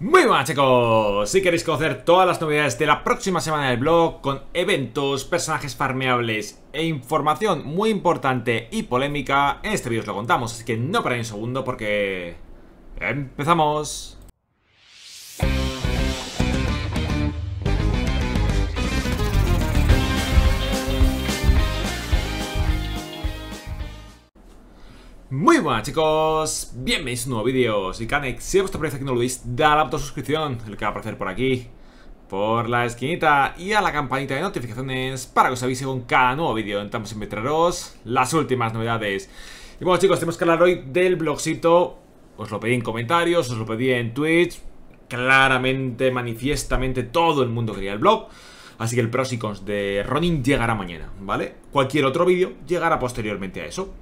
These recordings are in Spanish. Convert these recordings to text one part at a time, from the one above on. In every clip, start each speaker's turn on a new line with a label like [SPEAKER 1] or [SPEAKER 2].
[SPEAKER 1] Muy buenas chicos, si queréis conocer todas las novedades de la próxima semana del blog con eventos, personajes farmeables e información muy importante y polémica, en este vídeo os lo contamos, así que no perdáis un segundo porque... ¡Empezamos! Muy buenas chicos, bienvenidos a un nuevo vídeo Soy Canex, si os gusta que no olvidéis dar a la suscripción El que va a aparecer por aquí Por la esquinita Y a la campanita de notificaciones Para que os avise con cada nuevo vídeo Intentamos en meteros las últimas novedades Y bueno chicos, tenemos que hablar hoy del blogcito Os lo pedí en comentarios, os lo pedí en Twitch Claramente, manifiestamente Todo el mundo quería el blog Así que el pros de Ronin llegará mañana, ¿vale? Cualquier otro vídeo llegará posteriormente a eso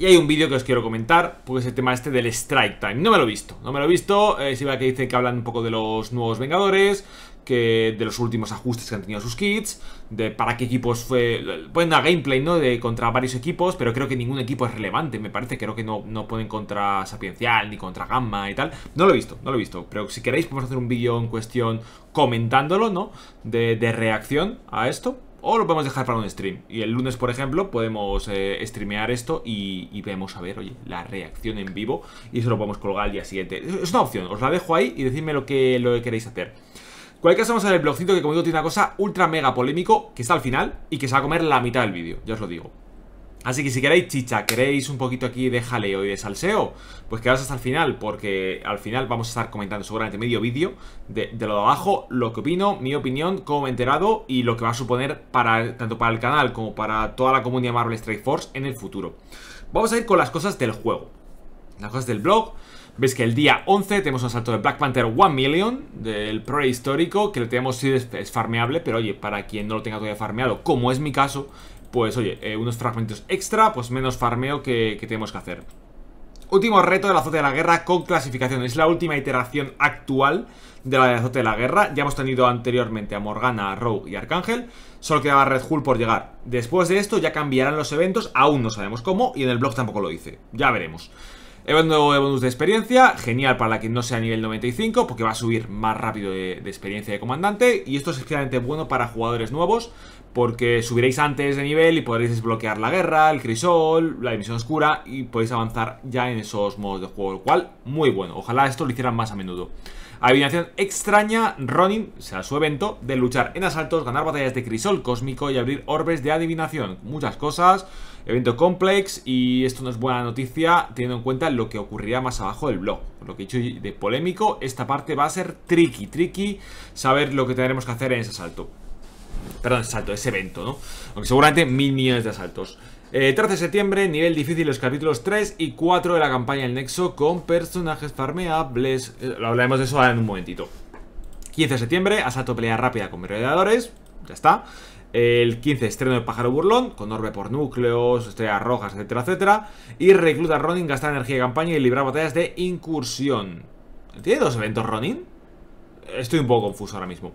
[SPEAKER 1] y hay un vídeo que os quiero comentar, porque es el tema este del Strike Time. No me lo he visto, no me lo he visto. Es eh, si que dice que hablan un poco de los nuevos Vengadores, que de los últimos ajustes que han tenido sus kits, de para qué equipos fue... pueden dar gameplay, ¿no? De contra varios equipos, pero creo que ningún equipo es relevante, me parece. Creo que no, no ponen contra Sapiencial, ni contra Gamma y tal. No lo he visto, no lo he visto. Pero si queréis podemos hacer un vídeo en cuestión comentándolo, ¿no? De, de reacción a esto o lo podemos dejar para un stream. Y el lunes, por ejemplo, podemos eh, streamear esto y, vemos a ver, oye, la reacción en vivo. Y eso lo podemos colgar al día siguiente. Es una opción, os la dejo ahí y decidme lo que, lo queréis hacer. Cualquier caso, vamos a ver el blogcito que, como digo, tiene una cosa ultra mega polémico que está al final y que se va a comer la mitad del vídeo, ya os lo digo. Así que si queréis chicha, queréis un poquito aquí de jaleo y de salseo, pues quedaos hasta el final, porque al final vamos a estar comentando seguramente medio vídeo de, lo de abajo, lo que opino, mi opinión, cómo me he enterado y lo que va a suponer para tanto para el canal como para toda la comunidad Marvel Strike Force en el futuro. Vamos a ir con las cosas del juego, las cosas del blog. Ves que el día 11 tenemos un salto de Black Panther 1 Million del prehistórico, que lo tenemos si es farmeable, pero oye, para quien no lo tenga todavía farmeado, como es mi caso, pues oye, eh, unos fragmentos extra, pues menos farmeo que, tenemos que hacer. Último reto de la azote de la guerra con clasificación. Es la última iteración actual de la del azote de la guerra. Ya hemos tenido anteriormente a Morgana, Rogue y Arcángel. Solo quedaba Red Hull por llegar. Después de esto ya cambiarán los eventos. Aún no sabemos cómo y en el blog tampoco lo dice. Ya veremos. Evento de bonus de experiencia, genial para la que no sea nivel 95 porque va a subir más rápido de, de experiencia de comandante y esto es especialmente bueno para jugadores nuevos porque subiréis antes de nivel y podréis desbloquear la guerra, el crisol, la emisión oscura y podéis avanzar ya en esos modos de juego, lo cual muy bueno. Ojalá esto lo hicieran más a menudo. Adivinación extraña, Ronin, o sea, su evento de luchar en asaltos, ganar batallas de crisol cósmico y abrir orbes de adivinación. Muchas cosas, evento complex y esto no es buena noticia teniendo en cuenta lo que ocurrirá más abajo del blog. lo que he dicho de polémico, esta parte va a ser tricky, tricky saber lo que tendremos que hacer en ese asalto. Perdón, salto, ese evento, ¿no? Aunque seguramente mil millones de asaltos. 13 eh, de septiembre, nivel difícil, los capítulos 3 y 4 de la campaña El Nexo con personajes farmeables. Eh, lo hablaremos de eso ahora en un momentito. 15 de septiembre, asalto pelea rápida con merodeadores. Ya está. El 15, estreno de Pájaro Burlón, con orbe por núcleos, estrellas rojas, etcétera, etcétera. Y recluta a Ronin, gastar energía de campaña y librar batallas de incursión. ¿Tiene dos eventos Ronin? Estoy un poco confuso ahora mismo.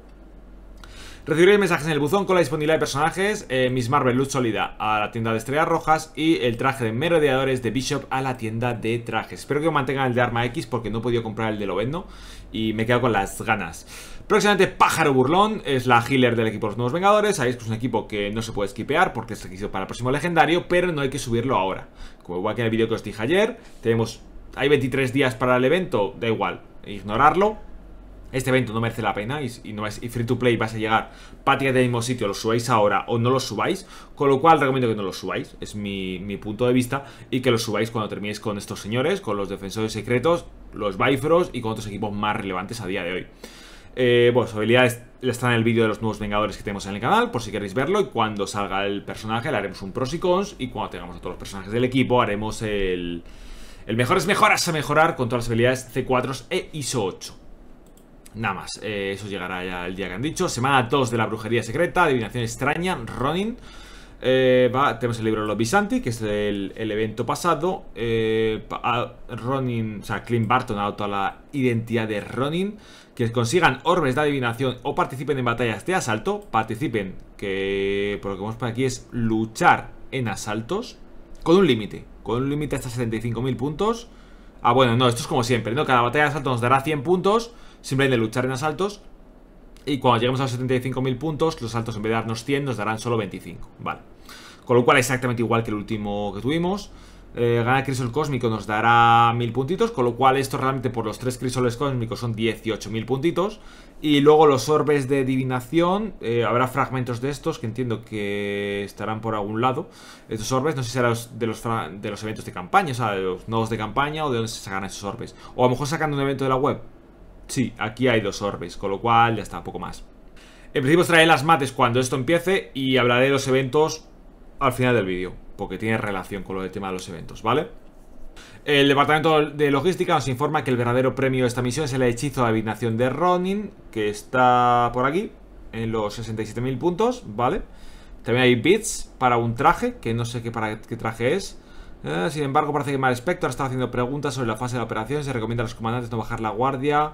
[SPEAKER 1] Recibiréis mensajes en el buzón con la disponibilidad de personajes, eh, Miss Marvel Luz Sólida a la tienda de Estrellas Rojas y el traje de merodeadores de Bishop a la tienda de trajes. Espero que mantengan el de Arma X porque no he podido comprar el de loveno y me quedo con las ganas. Próximamente Pájaro Burlón es la healer del equipo de los Nuevos Vengadores. ahí es un equipo que no se puede esquipear porque es requisito para el próximo legendario, pero no hay que subirlo ahora. Como igual que en el vídeo que os dije ayer, tenemos... Hay 23 días para el evento, da igual, ignorarlo, este evento no merece la pena y, no es y free to play vas a llegar Patria del mismo sitio, lo subáis ahora o no lo subáis, con lo cual recomiendo que no lo subáis, es mi, punto de vista, y que lo subáis cuando terminéis con estos señores, con los defensores secretos, los bifros y con otros equipos más relevantes a día de hoy. Eh, bueno, su está en el vídeo de los nuevos Vengadores que tenemos en el canal, por si queréis verlo. Y cuando salga el personaje le haremos un pros y cons. Y cuando tengamos a todos los personajes del equipo haremos el... El mejor es mejoras a mejorar con todas las habilidades C4 e ISO 8. Nada más, eh, eso llegará ya el día que han dicho. Semana 2 de la brujería secreta, adivinación extraña, Ronin. Eh, tenemos el libro de los Bizanti, que es el, evento pasado. Eh, Ronin, o sea, Clint Barton ha dado la identidad de Ronin. Que consigan orbes de adivinación o participen en batallas de asalto. Participen, que por lo que vemos por aquí es luchar en asaltos con un límite. Con un límite hasta 75.000 puntos. Ah, bueno, no, esto es como siempre, ¿no? Cada batalla de asalto nos dará 100 puntos simplemente luchar en asaltos. Y cuando lleguemos a los 75.000 puntos, los asaltos en vez de darnos 100 nos darán solo 25, ¿vale? Con lo cual exactamente igual que el último que tuvimos. Eh, gana crisol cósmico nos dará 1000 puntitos, con lo cual esto realmente por los 3 crisoles cósmicos son 18.000 puntitos. Y luego los orbes de divinación, eh, habrá fragmentos de estos que entiendo que estarán por algún lado. Estos orbes, no sé si serán de, los, de los eventos de campaña, o sea, de los nodos de campaña o de dónde se sacan esos orbes. O a lo mejor sacando un evento de la web. Sí, aquí hay dos orbes, con lo cual ya está, poco más. En principio os traeré las mates cuando esto empiece y hablaré de los eventos al final del vídeo, porque tiene relación con lo del tema de los eventos, ¿vale? El departamento de logística nos informa que el verdadero premio de esta misión es el hechizo de habitación de Ronin, que está por aquí, en los 67.000 puntos, ¿vale? También hay bits para un traje, que no sé qué, para qué traje es. Eh, sin embargo, parece que Mal Spector está haciendo preguntas sobre la fase de la operación. Se recomienda a los comandantes no bajar la guardia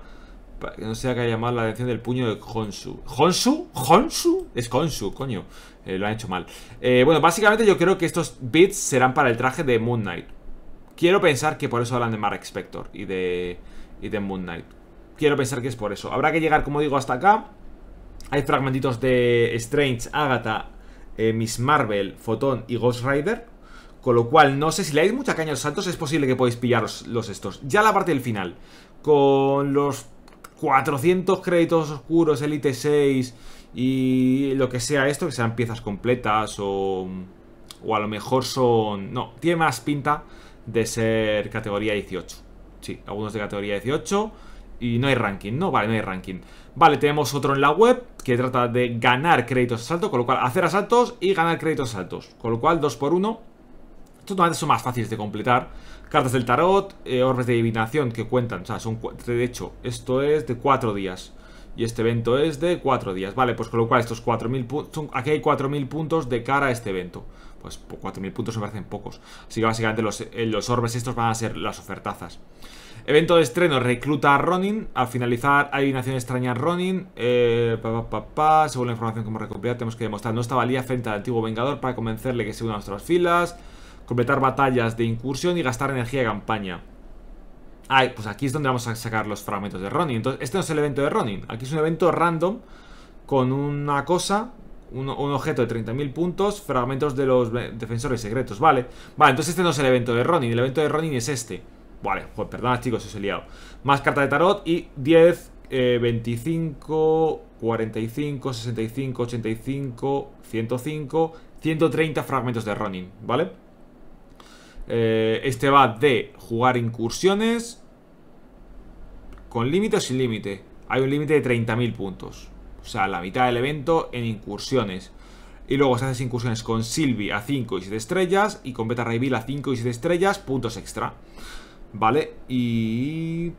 [SPEAKER 1] que no sea que haya llamado la atención del puño de Honsu. ¿Honsu? ¿Honsu? Es Honsu, coño. Eh, lo han hecho mal. Eh, bueno, básicamente yo creo que estos bits serán para el traje de Moon Knight. Quiero pensar que por eso hablan de Mark Spector y de, y de Moon Knight. Quiero pensar que es por eso. Habrá que llegar, como digo, hasta acá. Hay fragmentitos de Strange, Agatha, eh, Miss Marvel, Fotón y Ghost Rider. Con lo cual, no sé si le dais mucha caña a los santos, es posible que podáis pillaros los estos. Ya la parte del final. Con los 400 créditos oscuros, Elite 6 y lo que sea esto, que sean piezas completas o, o a lo mejor son... No, tiene más pinta de ser categoría 18. Sí, algunos de categoría 18 y no hay ranking, ¿no? Vale, no hay ranking. Vale, tenemos otro en la web que trata de ganar créditos asalto, con lo cual hacer asaltos y ganar créditos asaltos. Con lo cual, 2 por 1 son más fáciles de completar. Cartas del tarot, eh, orbes de adivinación que cuentan, o sea, son de hecho, esto es de 4 días. Y este evento es de 4 días, ¿vale? Pues con lo cual estos 4.000 puntos, aquí hay 4.000 puntos de cara a este evento. Pues 4.000 puntos me parecen pocos. Así que básicamente los, eh, los orbes estos van a ser las ofertazas. Evento de estreno, recluta a Ronin. Al finalizar, adivinación extraña a Ronin. Eh, según la información que hemos recopilado, tenemos que demostrar nuestra valía frente al antiguo Vengador para convencerle que se una a nuestras filas completar batallas de incursión y gastar energía de campaña. Ay, pues aquí es donde vamos a sacar los fragmentos de Ronin. Entonces, este no es el evento de Ronin. Aquí es un evento random con una cosa, un, objeto de 30.000 puntos, fragmentos de los defensores secretos, ¿vale? Vale, entonces este no es el evento de Ronin. El evento de Ronin es este. Vale, pues perdona chicos, os he liado. Más carta de tarot y 10, 25, 45, 65, 85, 105, 130 fragmentos de Ronin, ¿vale? vale eh, este va de jugar incursiones con límite o sin límite. Hay un límite de 30.000 puntos. O sea, la mitad del evento en incursiones. Y luego se haces incursiones con Sylvie a 5 y 7 estrellas y con Beta Bill a 5 y 7 estrellas, puntos extra. ¿Vale? Y...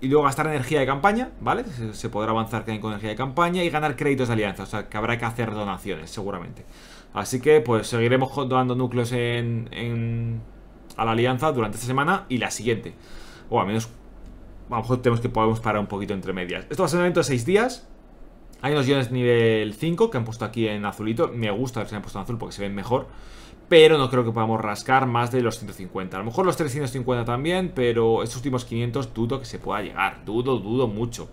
[SPEAKER 1] luego gastar energía de campaña, ¿vale? Se podrá avanzar también con energía de campaña y ganar créditos de alianza, o sea que habrá que hacer donaciones, seguramente. Así que pues seguiremos donando núcleos en a la alianza durante esta semana y la siguiente. O al menos, a lo mejor tenemos que podemos parar un poquito entre medias. Esto va a ser un evento de 6 días. Hay unos guiones nivel 5 que han puesto aquí en azulito. Me gusta que se han puesto en azul porque se ven mejor. Pero no creo que podamos rascar más de los 150. A lo mejor los 350 también, pero estos últimos 500 dudo que se pueda llegar. Dudo, dudo mucho.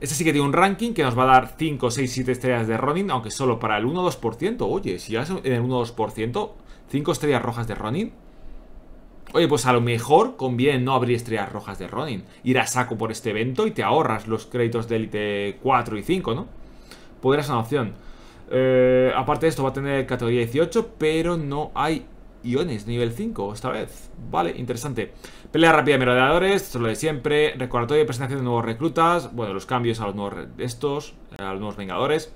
[SPEAKER 1] Este sí que tiene un ranking que nos va a dar 5, 6, 7 estrellas de Ronin, aunque solo para el 1-2%. Oye, si ya en el 1-2%, 5 estrellas rojas de Ronin, Oye, pues a lo mejor conviene no abrir estrellas rojas de Ronin. Ir a saco por este evento y te ahorras los créditos de élite 4 y 5, ¿no? Podría ser una opción. Eh, aparte de esto va a tener categoría 18, pero no hay iones nivel 5 esta vez. Vale, interesante. Pelea rápida de merodeadores, esto lo de siempre. Recordatorio de presentación de nuevos reclutas. Bueno, los cambios a los nuevos estos, a los nuevos vengadores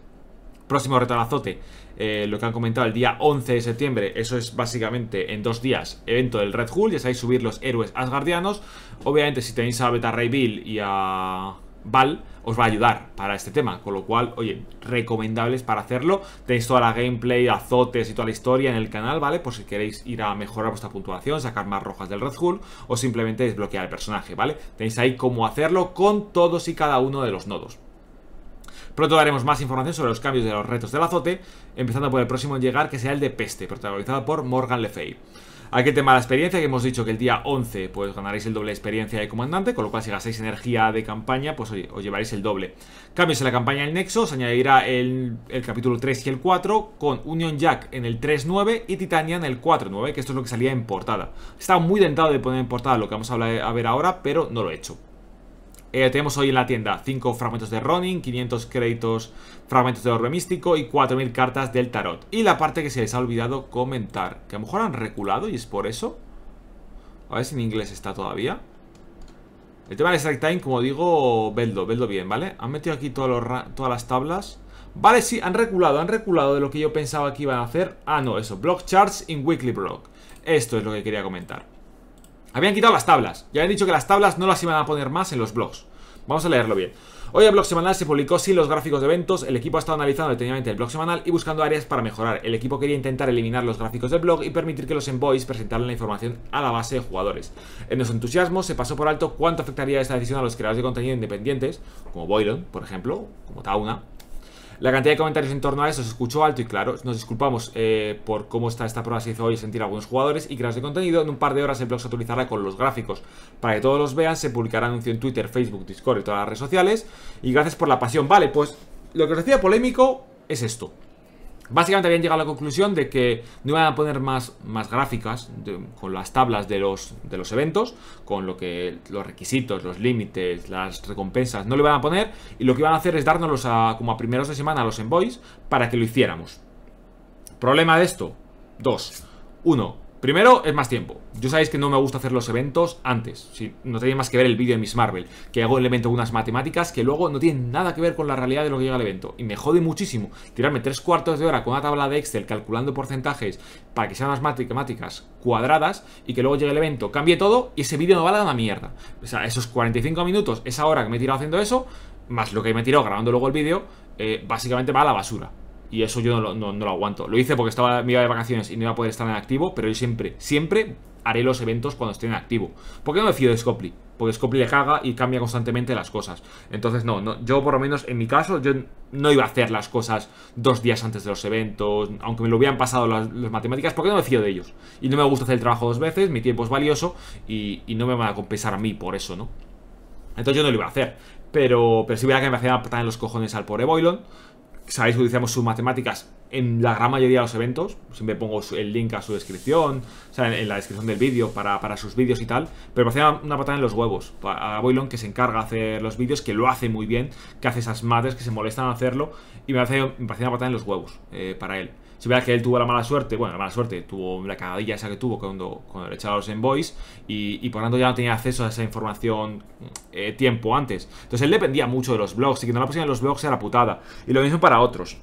[SPEAKER 1] próximo al azote, eh, lo que han comentado el día 11 de septiembre, eso es básicamente en dos días, evento del Red Hull, ya sabéis subir los héroes asgardianos. Obviamente si tenéis a Beta Ray Bill y a Val, os va a ayudar para este tema, con lo cual, oye, recomendables para hacerlo. Tenéis toda la gameplay, azotes y toda la historia en el canal, ¿vale? Por si queréis ir a mejorar vuestra puntuación, sacar más rojas del Red Hull o simplemente desbloquear el personaje, ¿vale? Tenéis ahí cómo hacerlo con todos y cada uno de los nodos. Pronto daremos más información sobre los cambios de los retos del azote, empezando por el próximo en llegar, que será el de Peste, protagonizado por Morgan Le Fay. Aquí tema la experiencia, que hemos dicho que el día 11 pues ganaréis el doble de experiencia de comandante, con lo cual si gastáis energía de campaña, pues os llevaréis el doble. Cambios en la campaña del Nexo, se añadirá el, capítulo 3 y el 4, con Union Jack en el 3-9 y Titania en el 4-9, que esto es lo que salía en portada. Estaba muy tentado de poner en portada lo que vamos a ver ahora, pero no lo he hecho. Eh, tenemos hoy en la tienda 5 fragmentos de Ronin, 500 créditos fragmentos de orbe místico y 4000 cartas del tarot. Y la parte que se les ha olvidado comentar, que a lo mejor han reculado y es por eso. A ver si en inglés está todavía. El tema del strike time, como digo, veldo, veldo bien, ¿vale? Han metido aquí todas las tablas. Vale, sí, han reculado, han reculado de lo que yo pensaba que iban a hacer. Ah, no, eso, block charts in weekly block. Esto es lo que quería comentar. Habían quitado las tablas ya habían dicho que las tablas no las iban a poner más en los blogs. Vamos a leerlo bien. Hoy el blog semanal se publicó sin los gráficos de eventos, el equipo ha estado analizando detenidamente el blog semanal y buscando áreas para mejorar. El equipo quería intentar eliminar los gráficos del blog y permitir que los envoys presentaran la información a la base de jugadores. En nuestro entusiasmo se pasó por alto cuánto afectaría esta decisión a los creadores de contenido independientes, como Boylon, por ejemplo, como Tauna, la cantidad de comentarios en torno a eso se escuchó alto y claro, nos disculpamos eh, por cómo está esta prueba se hizo hoy sentir a algunos jugadores y gracias de contenido. En un par de horas el blog se actualizará con los gráficos para que todos los vean. Se publicará anuncio en Twitter, Facebook, Discord y todas las redes sociales. Y gracias por la pasión. Vale, pues lo que os decía polémico es esto. Básicamente habían llegado a la conclusión de que no iban a poner más, más gráficas con las tablas de los, de los eventos, con lo que los requisitos, los límites, las recompensas, no le iban a poner y lo que iban a hacer es dárnoslos como a primeros de semana a los envoys para que lo hiciéramos. Problema de esto, dos. Uno, Primero, es más tiempo. Yo sabéis que no me gusta hacer los eventos antes. Si no tenía más que ver el vídeo de Miss Marvel, que hago el evento con unas matemáticas que luego no tienen nada que ver con la realidad de lo que llega al evento. Y me jode muchísimo tirarme tres cuartos de hora con una tabla de Excel calculando porcentajes para que sean unas matemáticas cuadradas y que luego llegue el evento, cambie todo y ese vídeo no a una mierda. O sea, esos 45 minutos, esa hora que me he tirado haciendo eso, más lo que me he tirado grabando luego el vídeo, eh, básicamente va a la basura. Y eso yo no lo, aguanto. Lo hice porque estaba me iba de vacaciones y no iba a poder estar en activo, pero yo siempre, siempre haré los eventos cuando esté en activo. ¿Por qué no me fío de Scopli? Porque Scopli le caga y cambia constantemente las cosas. Entonces, no, yo por lo menos en mi caso, yo no iba a hacer las cosas dos días antes de los eventos, aunque me lo hubieran pasado las, matemáticas matemáticas, porque no me fío de ellos. Y no me gusta hacer el trabajo dos veces, mi tiempo es valioso y, no me van a compensar a mí por eso, ¿no? Entonces yo no lo iba a hacer. Pero, pero si que me hacían apretar en los cojones al pobre Boylon sabéis que utilizamos sus matemáticas en la gran mayoría de los eventos. Siempre pongo el link a su descripción, o sea, en, la descripción del vídeo para, sus vídeos y tal. Pero me hacía una patada en los huevos a Boylon que se encarga de hacer los vídeos, que lo hace muy bien, que hace esas madres que se molestan a hacerlo. Y me hace, una patada en los huevos eh, para él. Si verdad que él tuvo la mala suerte, bueno, la mala suerte, tuvo la cagadilla esa que tuvo cuando, cuando le echaron los envoys y, y por tanto ya no tenía acceso a esa información eh, tiempo antes. Entonces él dependía mucho de los blogs y que no la pusieran en los blogs era putada. Y lo mismo para otros.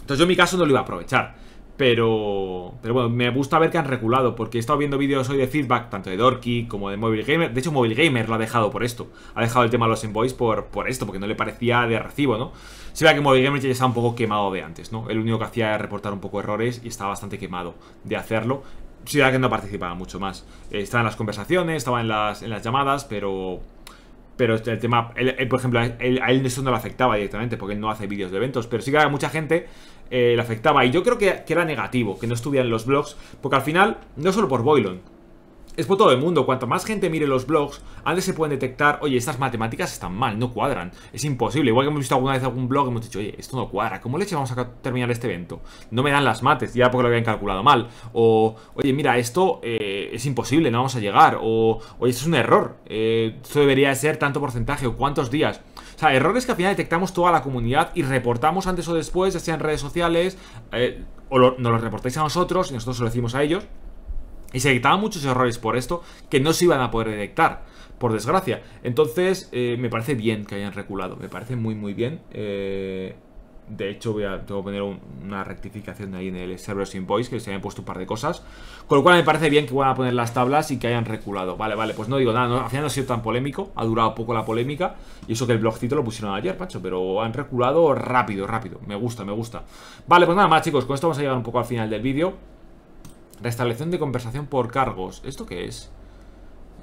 [SPEAKER 1] Entonces yo en mi caso no lo iba a aprovechar. Pero, pero bueno, me gusta ver que han reculado, porque he estado viendo vídeos hoy de feedback, tanto de Dorky como de Mobile Gamer. De hecho, Mobile Gamer lo ha dejado por esto. Ha dejado el tema de los Envoys por, por esto, porque no le parecía de recibo, ¿no? Se ve que Mobile Gamer ya está un poco quemado de antes, ¿no? El único que hacía era reportar un poco errores y estaba bastante quemado de hacerlo. vea que no participaba mucho más. Estaba en las conversaciones, estaba en las, en las llamadas, pero pero el tema, por ejemplo, a él eso no le afectaba directamente porque él no hace vídeos de eventos. Pero sí que a mucha gente eh, le afectaba. Y yo creo que, era negativo que no estuvieran los blogs. Porque al final, no solo por Boylon, es por todo el mundo. Cuanto más gente mire los blogs, antes se pueden detectar, oye, estas matemáticas están mal, no cuadran, es imposible. Igual que hemos visto alguna vez algún blog, hemos dicho, oye, esto no cuadra, ¿cómo le vamos a terminar este evento? No me dan las mates, ya porque lo habían calculado mal. O, oye, mira, esto eh, es imposible, no vamos a llegar. O, oye, esto es un error, eh, esto debería ser tanto porcentaje o cuántos días. O sea, errores que al final detectamos toda la comunidad y reportamos antes o después, ya sea en redes sociales, eh, o nos los reportáis a nosotros y nosotros lo decimos a ellos. Y se detectaban muchos errores por esto que no se iban a poder detectar, por desgracia. Entonces, eh, me parece bien que hayan reculado, me parece muy muy bien. Eh, de hecho, voy a, tengo que poner una rectificación ahí en el server sin que se habían puesto un par de cosas. Con lo cual me parece bien que van a poner las tablas y que hayan reculado. Vale, vale, pues no digo nada, al final no ha sido tan polémico, ha durado poco la polémica. Y eso que el blogcito lo pusieron ayer, Pacho, pero han reculado rápido, rápido. Me gusta, me gusta. Vale, pues nada más chicos, con esto vamos a llegar un poco al final del vídeo. Restablección de conversación por cargos. ¿Esto qué es?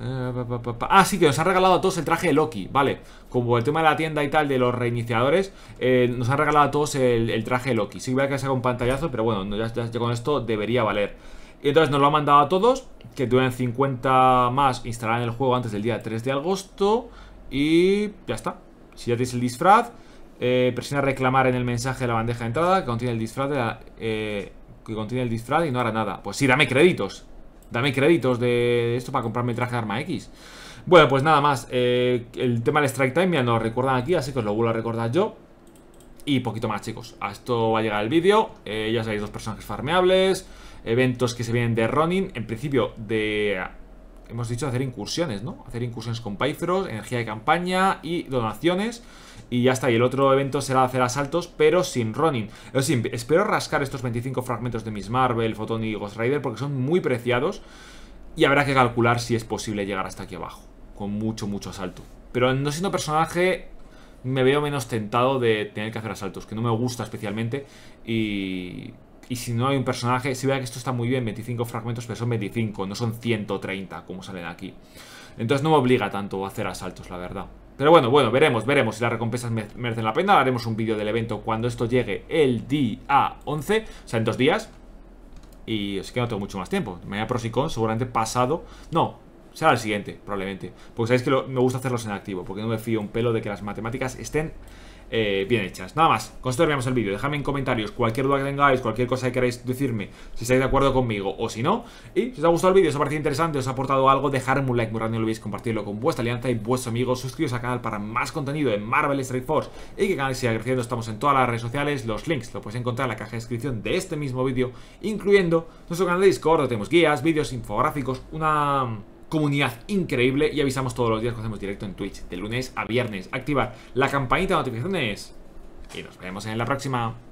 [SPEAKER 1] Eh, ah, sí, que nos ha regalado a todos el traje de Loki, vale Como el tema de la tienda y tal, de los reiniciadores eh, Nos ha regalado a todos el, traje de Loki Sí, voy a que haga un pantallazo, pero bueno, ya, con esto debería valer entonces nos lo ha mandado a todos Que duran 50 más, en el juego antes del día 3 de agosto Y ya está Si ya tenéis el disfraz eh, Presiona reclamar en el mensaje de la bandeja de entrada Que contiene el disfraz de la que contiene el disfraz y no hará nada. Pues sí, dame créditos. Dame créditos de esto para comprarme el traje de arma X. Bueno, pues nada más. Eh, el tema del strike time ya nos recuerdan aquí, así que os lo vuelvo a recordar yo. Y poquito más, chicos. A esto va a llegar el vídeo. Eh, ya sabéis, dos personajes farmeables. Eventos que se vienen de running. En principio, de hemos dicho hacer incursiones, ¿no? Hacer incursiones con Pythros, energía de campaña y donaciones. Y ya está, y el otro evento será hacer asaltos, pero sin running. Es sí, espero rascar estos 25 fragmentos de Miss Marvel, Photon y Ghost Rider porque son muy preciados. Y habrá que calcular si es posible llegar hasta aquí abajo, con mucho, mucho asalto. Pero no siendo personaje, me veo menos tentado de tener que hacer asaltos, que no me gusta especialmente. Y y si no hay un personaje, si vea que esto está muy bien, 25 fragmentos, pero son 25, no son 130 como salen aquí. Entonces no me obliga tanto a hacer asaltos, la verdad. Pero bueno, bueno, veremos, veremos si las recompensas merecen la pena. Haremos un vídeo del evento cuando esto llegue el día 11, o sea, en dos días. Y es que no tengo mucho más tiempo. Mañana Prosicon, seguramente pasado. No, será el siguiente, probablemente. Porque sabéis que me gusta hacerlos en activo, porque no me fío un pelo de que las matemáticas estén eh, bien hechas. Nada más, con esto terminamos el vídeo. Dejadme en comentarios cualquier duda que tengáis, cualquier cosa que queráis decirme, si estáis de acuerdo conmigo o si no. Y si os ha gustado el vídeo, os ha parecido interesante, os ha aportado algo, dejadme un like muy y no olvidéis compartirlo con vuestra alianza y vuestros amigos. Suscribiros al canal para más contenido de Marvel Strike Force y que canal siga creciendo. Estamos en todas las redes sociales, los links los podéis encontrar en la caja de descripción de este mismo vídeo, incluyendo nuestro canal de Discord, donde tenemos guías, vídeos, infográficos, una comunidad increíble y avisamos todos los días que hacemos directo en Twitch, de lunes a viernes. Activar la campanita de notificaciones y nos vemos en la próxima.